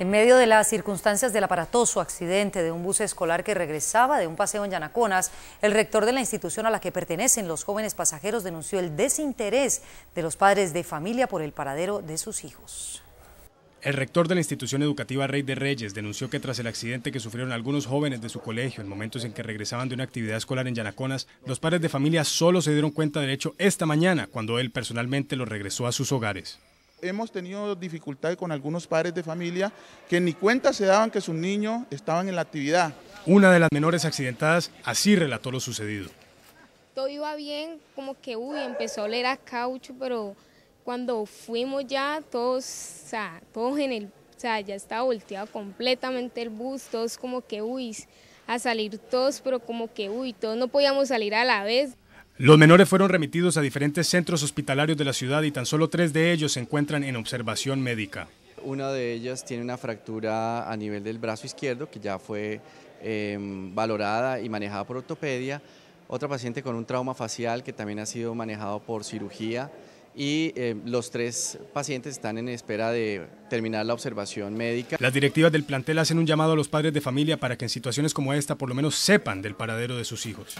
En medio de las circunstancias del aparatoso accidente de un bus escolar que regresaba de un paseo en Yanaconas, el rector de la institución a la que pertenecen los jóvenes pasajeros denunció el desinterés de los padres de familia por el paradero de sus hijos. El rector de la institución educativa Rey de Reyes denunció que tras el accidente que sufrieron algunos jóvenes de su colegio en momentos en que regresaban de una actividad escolar en Yanaconas, los padres de familia solo se dieron cuenta del hecho esta mañana cuando él personalmente los regresó a sus hogares hemos tenido dificultades con algunos padres de familia que ni cuenta se daban que sus niños estaban en la actividad. Una de las menores accidentadas así relató lo sucedido. Todo iba bien, como que uy, empezó a oler a caucho, pero cuando fuimos ya todos, o sea, todos en el, o sea, ya estaba volteado completamente el bus, todos como que uy, a salir todos, pero como que uy, todos no podíamos salir a la vez. Los menores fueron remitidos a diferentes centros hospitalarios de la ciudad y tan solo tres de ellos se encuentran en observación médica. Una de ellas tiene una fractura a nivel del brazo izquierdo que ya fue em, valorada y manejada por ortopedia. Otra paciente con un trauma facial que también ha sido manejado por cirugía y em, los tres pacientes están en espera de terminar la observación médica. Las directivas del plantel hacen un llamado a los padres de familia para que en situaciones como esta por lo menos sepan del paradero de sus hijos.